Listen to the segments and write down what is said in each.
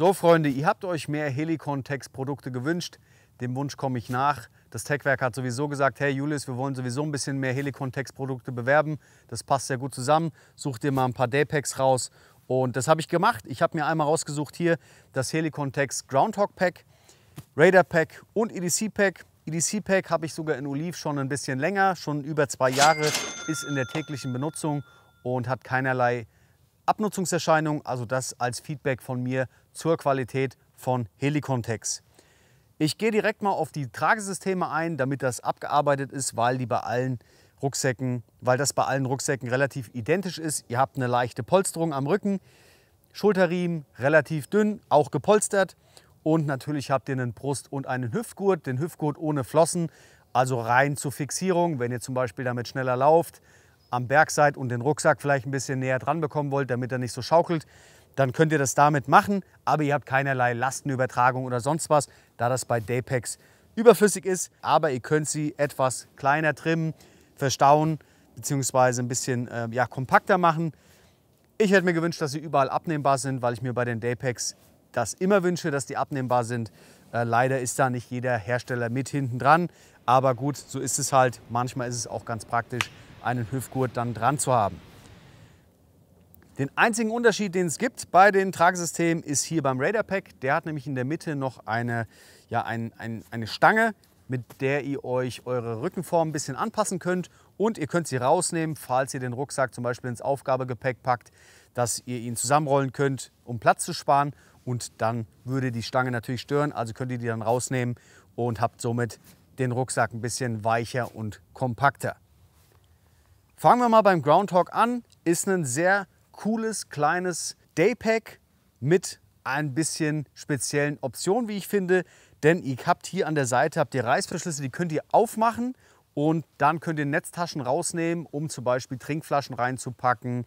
So Freunde, ihr habt euch mehr Helicon-Tex-Produkte gewünscht. Dem Wunsch komme ich nach. Das Techwerk hat sowieso gesagt, hey Julius, wir wollen sowieso ein bisschen mehr Helicon-Tex-Produkte bewerben. Das passt sehr gut zusammen. Such dir mal ein paar Daypacks raus. Und das habe ich gemacht. Ich habe mir einmal rausgesucht hier das Helicon Tex Groundhog Pack, Radar Pack und EDC Pack. EDC Pack habe ich sogar in Oliv schon ein bisschen länger, schon über zwei Jahre, ist in der täglichen Benutzung und hat keinerlei Abnutzungserscheinung, also das als Feedback von mir zur Qualität von Helikontex. Ich gehe direkt mal auf die Tragesysteme ein, damit das abgearbeitet ist, weil die bei allen Rucksäcken, weil das bei allen Rucksäcken relativ identisch ist. Ihr habt eine leichte Polsterung am Rücken, Schulterriemen relativ dünn, auch gepolstert und natürlich habt ihr einen Brust- und einen Hüftgurt, den Hüftgurt ohne Flossen, also rein zur Fixierung, wenn ihr zum Beispiel damit schneller lauft, am Berg seid und den Rucksack vielleicht ein bisschen näher dran bekommen wollt, damit er nicht so schaukelt, dann könnt ihr das damit machen. Aber ihr habt keinerlei Lastenübertragung oder sonst was, da das bei Daypacks überflüssig ist. Aber ihr könnt sie etwas kleiner trimmen, verstauen bzw. ein bisschen äh, ja, kompakter machen. Ich hätte mir gewünscht, dass sie überall abnehmbar sind, weil ich mir bei den Daypacks das immer wünsche, dass die abnehmbar sind. Äh, leider ist da nicht jeder Hersteller mit hinten dran. Aber gut, so ist es halt. Manchmal ist es auch ganz praktisch, einen Hüftgurt dann dran zu haben. Den einzigen Unterschied, den es gibt bei den Tragesystemen, ist hier beim Raider Pack. Der hat nämlich in der Mitte noch eine, ja, ein, ein, eine Stange, mit der ihr euch eure Rückenform ein bisschen anpassen könnt. Und ihr könnt sie rausnehmen, falls ihr den Rucksack zum Beispiel ins Aufgabegepäck packt, dass ihr ihn zusammenrollen könnt, um Platz zu sparen. Und dann würde die Stange natürlich stören, also könnt ihr die dann rausnehmen und habt somit den Rucksack ein bisschen weicher und kompakter. Fangen wir mal beim Groundhog an. Ist ein sehr cooles, kleines Daypack mit ein bisschen speziellen Optionen, wie ich finde. Denn ihr habt hier an der Seite habt ihr Reißverschlüsse, die könnt ihr aufmachen und dann könnt ihr Netztaschen rausnehmen, um zum Beispiel Trinkflaschen reinzupacken,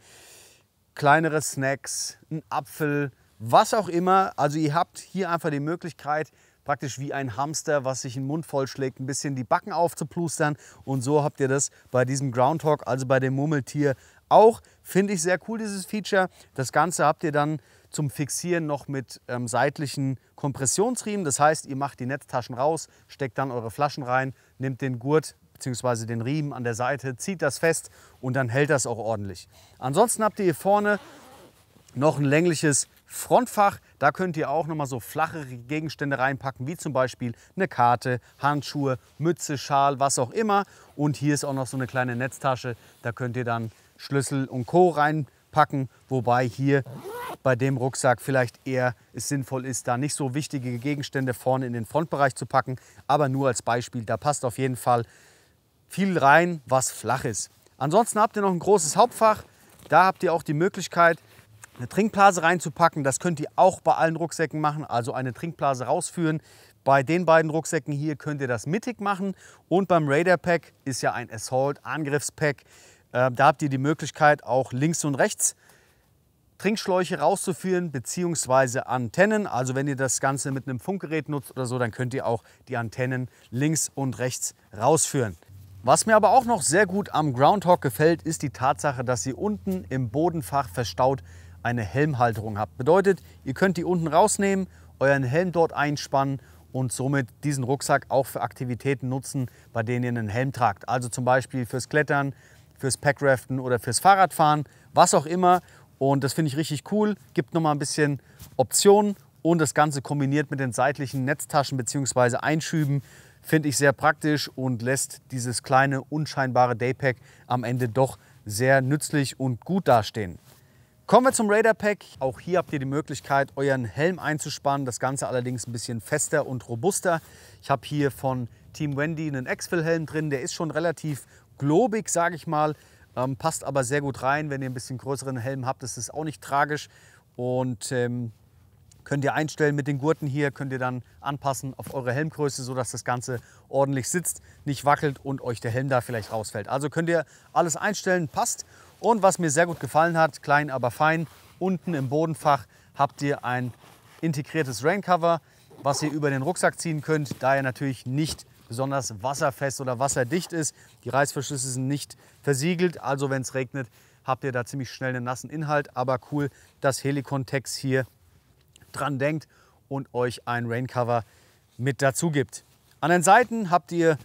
kleinere Snacks, einen Apfel, was auch immer. Also ihr habt hier einfach die Möglichkeit, praktisch wie ein Hamster, was sich den Mund vollschlägt, ein bisschen die Backen aufzuplustern. Und so habt ihr das bei diesem Groundhog, also bei dem Murmeltier auch. Finde ich sehr cool, dieses Feature. Das Ganze habt ihr dann zum Fixieren noch mit ähm, seitlichen Kompressionsriemen. Das heißt, ihr macht die Netztaschen raus, steckt dann eure Flaschen rein, nehmt den Gurt bzw. den Riemen an der Seite, zieht das fest und dann hält das auch ordentlich. Ansonsten habt ihr hier vorne noch ein längliches Frontfach, da könnt ihr auch nochmal so flache Gegenstände reinpacken, wie zum Beispiel eine Karte, Handschuhe, Mütze, Schal, was auch immer. Und hier ist auch noch so eine kleine Netztasche, da könnt ihr dann Schlüssel und Co. reinpacken, wobei hier bei dem Rucksack vielleicht eher es sinnvoll ist, da nicht so wichtige Gegenstände vorne in den Frontbereich zu packen. Aber nur als Beispiel, da passt auf jeden Fall viel rein, was flach ist. Ansonsten habt ihr noch ein großes Hauptfach. Da habt ihr auch die Möglichkeit, eine Trinkblase reinzupacken. Das könnt ihr auch bei allen Rucksäcken machen, also eine Trinkblase rausführen. Bei den beiden Rucksäcken hier könnt ihr das mittig machen und beim Raider Pack ist ja ein Assault Angriffspack. Ähm, da habt ihr die Möglichkeit auch links und rechts Trinkschläuche rauszuführen beziehungsweise Antennen. Also wenn ihr das Ganze mit einem Funkgerät nutzt oder so, dann könnt ihr auch die Antennen links und rechts rausführen. Was mir aber auch noch sehr gut am Groundhog gefällt, ist die Tatsache, dass sie unten im Bodenfach verstaut eine Helmhalterung habt. Bedeutet, ihr könnt die unten rausnehmen, euren Helm dort einspannen und somit diesen Rucksack auch für Aktivitäten nutzen, bei denen ihr einen Helm tragt. Also zum Beispiel fürs Klettern, fürs Packraften oder fürs Fahrradfahren, was auch immer. Und das finde ich richtig cool, gibt nochmal ein bisschen Optionen und das Ganze kombiniert mit den seitlichen Netztaschen bzw. Einschüben finde ich sehr praktisch und lässt dieses kleine unscheinbare Daypack am Ende doch sehr nützlich und gut dastehen. Kommen wir zum Raider Pack. Auch hier habt ihr die Möglichkeit, euren Helm einzuspannen. Das Ganze allerdings ein bisschen fester und robuster. Ich habe hier von Team Wendy einen Exfil-Helm drin. Der ist schon relativ globig, sage ich mal. Ähm, passt aber sehr gut rein. Wenn ihr ein bisschen größeren Helm habt, ist es auch nicht tragisch. Und ähm, könnt ihr einstellen mit den Gurten hier, könnt ihr dann anpassen auf eure Helmgröße, sodass das Ganze ordentlich sitzt, nicht wackelt und euch der Helm da vielleicht rausfällt. Also könnt ihr alles einstellen, passt. Und was mir sehr gut gefallen hat, klein aber fein, unten im Bodenfach habt ihr ein integriertes Raincover, was ihr über den Rucksack ziehen könnt, da er natürlich nicht besonders wasserfest oder wasserdicht ist. Die Reißverschlüsse sind nicht versiegelt, also wenn es regnet, habt ihr da ziemlich schnell einen nassen Inhalt. Aber cool, dass Helikontex hier dran denkt und euch ein Raincover mit dazu gibt. An den Seiten habt ihr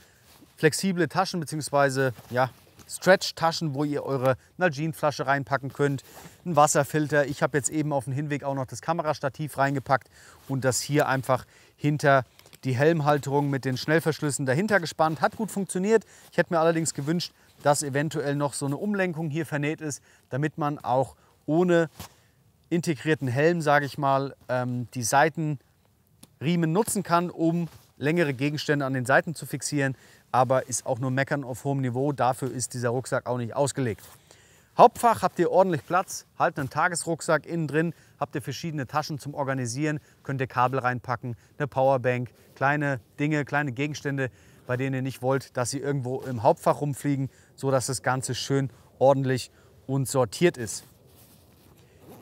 flexible Taschen bzw. ja, Stretch-Taschen, wo ihr eure Nalgene-Flasche reinpacken könnt, einen Wasserfilter. Ich habe jetzt eben auf dem Hinweg auch noch das Kamerastativ reingepackt und das hier einfach hinter die Helmhalterung mit den Schnellverschlüssen dahinter gespannt. Hat gut funktioniert. Ich hätte mir allerdings gewünscht, dass eventuell noch so eine Umlenkung hier vernäht ist, damit man auch ohne integrierten Helm, sage ich mal, ähm, die Seitenriemen nutzen kann, um längere Gegenstände an den Seiten zu fixieren, aber ist auch nur meckern auf hohem Niveau. Dafür ist dieser Rucksack auch nicht ausgelegt. Hauptfach habt ihr ordentlich Platz, halt einen Tagesrucksack innen drin, habt ihr verschiedene Taschen zum Organisieren, könnt ihr Kabel reinpacken, eine Powerbank, kleine Dinge, kleine Gegenstände, bei denen ihr nicht wollt, dass sie irgendwo im Hauptfach rumfliegen, so dass das Ganze schön ordentlich und sortiert ist.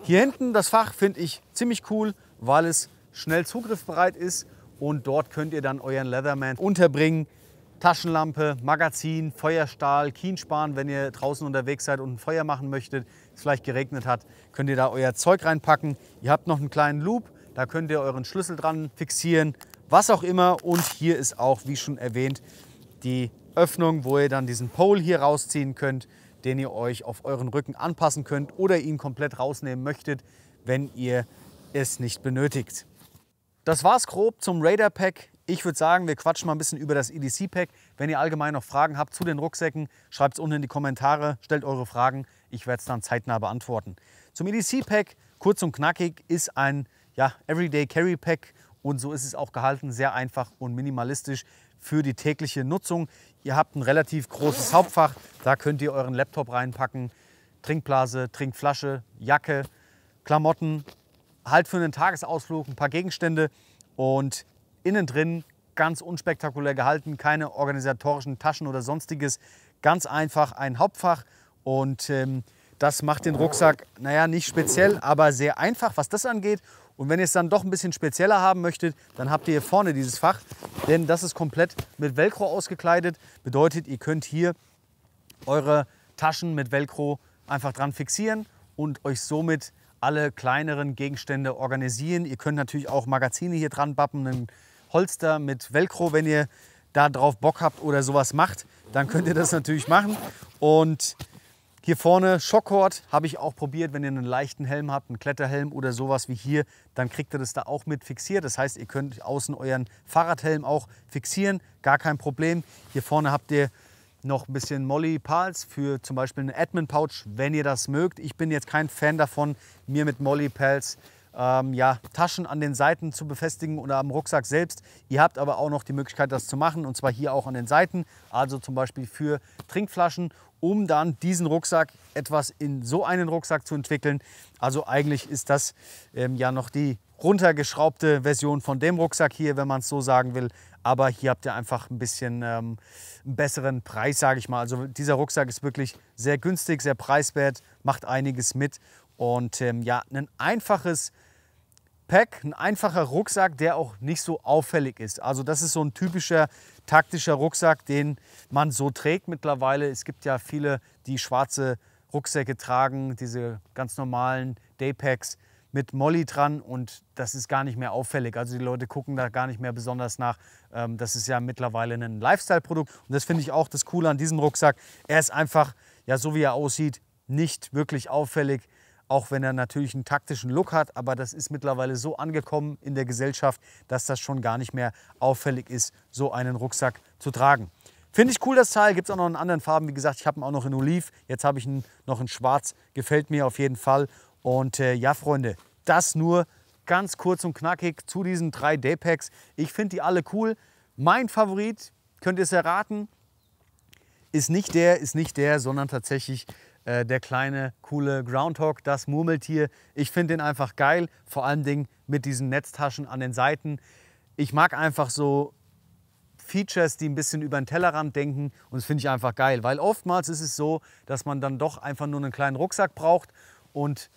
Hier hinten das Fach finde ich ziemlich cool, weil es schnell zugriffbereit ist und dort könnt ihr dann euren Leatherman unterbringen. Taschenlampe, Magazin, Feuerstahl, Kienspan, wenn ihr draußen unterwegs seid und ein Feuer machen möchtet, es vielleicht geregnet hat, könnt ihr da euer Zeug reinpacken. Ihr habt noch einen kleinen Loop, da könnt ihr euren Schlüssel dran fixieren, was auch immer. Und hier ist auch, wie schon erwähnt, die Öffnung, wo ihr dann diesen Pole hier rausziehen könnt, den ihr euch auf euren Rücken anpassen könnt oder ihn komplett rausnehmen möchtet, wenn ihr es nicht benötigt. Das war's grob zum Raider Pack. Ich würde sagen, wir quatschen mal ein bisschen über das EDC Pack. Wenn ihr allgemein noch Fragen habt zu den Rucksäcken, schreibt es unten in die Kommentare, stellt eure Fragen. Ich werde es dann zeitnah beantworten. Zum EDC Pack, kurz und knackig, ist ein ja, Everyday Carry Pack und so ist es auch gehalten, sehr einfach und minimalistisch für die tägliche Nutzung. Ihr habt ein relativ großes Hauptfach, da könnt ihr euren Laptop reinpacken, Trinkblase, Trinkflasche, Jacke, Klamotten, halt für einen Tagesausflug ein paar Gegenstände und innen drin ganz unspektakulär gehalten, keine organisatorischen Taschen oder sonstiges, ganz einfach ein Hauptfach und ähm, das macht den Rucksack, naja, nicht speziell, aber sehr einfach, was das angeht. Und wenn ihr es dann doch ein bisschen spezieller haben möchtet, dann habt ihr hier vorne dieses Fach, denn das ist komplett mit Velcro ausgekleidet. Bedeutet, ihr könnt hier eure Taschen mit Velcro einfach dran fixieren und euch somit alle kleineren Gegenstände organisieren. Ihr könnt natürlich auch Magazine hier dran bappen, einen Holster mit Velcro, wenn ihr da drauf Bock habt oder sowas macht, dann könnt ihr das natürlich machen. Und hier vorne Schockhort habe ich auch probiert. Wenn ihr einen leichten Helm habt, einen Kletterhelm oder sowas wie hier, dann kriegt ihr das da auch mit fixiert. Das heißt, ihr könnt außen euren Fahrradhelm auch fixieren, gar kein Problem. Hier vorne habt ihr noch ein bisschen Molly Pals für zum Beispiel einen Admin Pouch, wenn ihr das mögt. Ich bin jetzt kein Fan davon, mir mit Molly Pals ähm, ja, Taschen an den Seiten zu befestigen oder am Rucksack selbst. Ihr habt aber auch noch die Möglichkeit, das zu machen und zwar hier auch an den Seiten, also zum Beispiel für Trinkflaschen, um dann diesen Rucksack etwas in so einen Rucksack zu entwickeln. Also eigentlich ist das ähm, ja noch die runtergeschraubte Version von dem Rucksack hier, wenn man es so sagen will aber hier habt ihr einfach ein bisschen ähm, einen besseren Preis, sage ich mal. Also dieser Rucksack ist wirklich sehr günstig, sehr preiswert, macht einiges mit und ähm, ja, ein einfaches Pack, ein einfacher Rucksack, der auch nicht so auffällig ist. Also das ist so ein typischer taktischer Rucksack, den man so trägt mittlerweile. Es gibt ja viele, die schwarze Rucksäcke tragen, diese ganz normalen Daypacks mit Molly dran und das ist gar nicht mehr auffällig. Also die Leute gucken da gar nicht mehr besonders nach. Ähm, das ist ja mittlerweile ein Lifestyle-Produkt und das finde ich auch das Coole an diesem Rucksack. Er ist einfach, ja so wie er aussieht, nicht wirklich auffällig, auch wenn er natürlich einen taktischen Look hat, aber das ist mittlerweile so angekommen in der Gesellschaft, dass das schon gar nicht mehr auffällig ist, so einen Rucksack zu tragen. Finde ich cool, das Teil. Gibt es auch noch in anderen Farben. Wie gesagt, ich habe ihn auch noch in Oliv. Jetzt habe ich ihn noch in Schwarz. Gefällt mir auf jeden Fall. Und äh, ja, Freunde, das nur ganz kurz und knackig zu diesen drei Daypacks. Ich finde die alle cool. Mein Favorit, könnt ihr es erraten, ist nicht der, ist nicht der, sondern tatsächlich äh, der kleine, coole Groundhog, das Murmeltier. Ich finde den einfach geil, vor allen Dingen mit diesen Netztaschen an den Seiten. Ich mag einfach so Features, die ein bisschen über den Tellerrand denken und das finde ich einfach geil, weil oftmals ist es so, dass man dann doch einfach nur einen kleinen Rucksack braucht und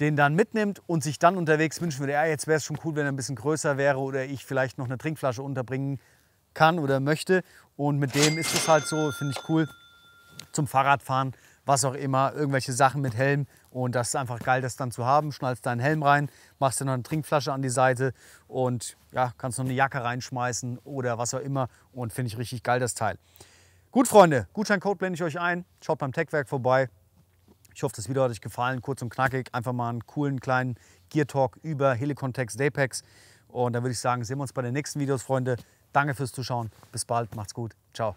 den dann mitnimmt und sich dann unterwegs wünschen würde, ja, jetzt wäre es schon cool, wenn er ein bisschen größer wäre oder ich vielleicht noch eine Trinkflasche unterbringen kann oder möchte. Und mit dem ist es halt so, finde ich cool, zum Fahrradfahren, was auch immer, irgendwelche Sachen mit Helm. Und das ist einfach geil, das dann zu haben. Schnallst deinen Helm rein, machst dir noch eine Trinkflasche an die Seite und ja, kannst noch eine Jacke reinschmeißen oder was auch immer. Und finde ich richtig geil, das Teil. Gut, Freunde, Gutscheincode blende ich euch ein. Schaut beim Techwerk vorbei. Ich hoffe, das Video hat euch gefallen. Kurz und knackig. Einfach mal einen coolen kleinen Gear Talk über Helikontext Daypacks. Und dann würde ich sagen, sehen wir uns bei den nächsten Videos, Freunde. Danke fürs Zuschauen. Bis bald. Macht's gut. Ciao.